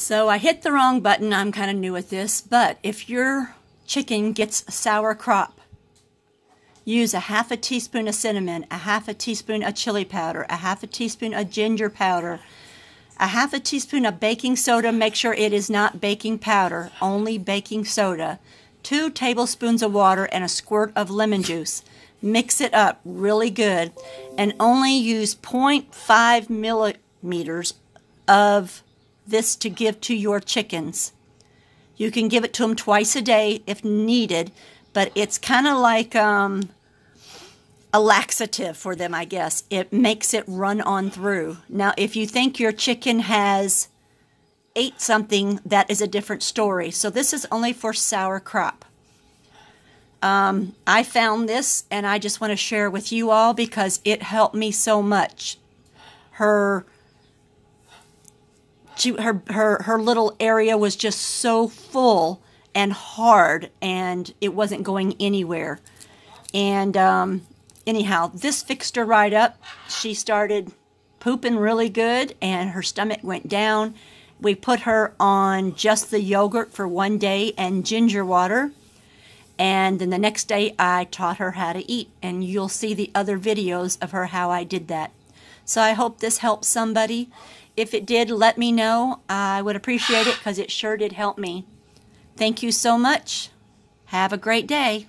So I hit the wrong button. I'm kind of new at this, but if your chicken gets a sour crop, use a half a teaspoon of cinnamon, a half a teaspoon of chili powder, a half a teaspoon of ginger powder, a half a teaspoon of baking soda. Make sure it is not baking powder, only baking soda. Two tablespoons of water and a squirt of lemon juice. Mix it up really good and only use 0.5 millimeters of this to give to your chickens. You can give it to them twice a day if needed, but it's kind of like um, a laxative for them, I guess. It makes it run on through. Now, if you think your chicken has ate something, that is a different story. So this is only for sour crop. Um, I found this and I just want to share with you all because it helped me so much. Her she her her her little area was just so full and hard and it wasn't going anywhere. And um, anyhow, this fixed her right up. She started pooping really good and her stomach went down. We put her on just the yogurt for one day and ginger water. And then the next day I taught her how to eat and you'll see the other videos of her how I did that. So I hope this helps somebody. If it did, let me know. I would appreciate it because it sure did help me. Thank you so much. Have a great day.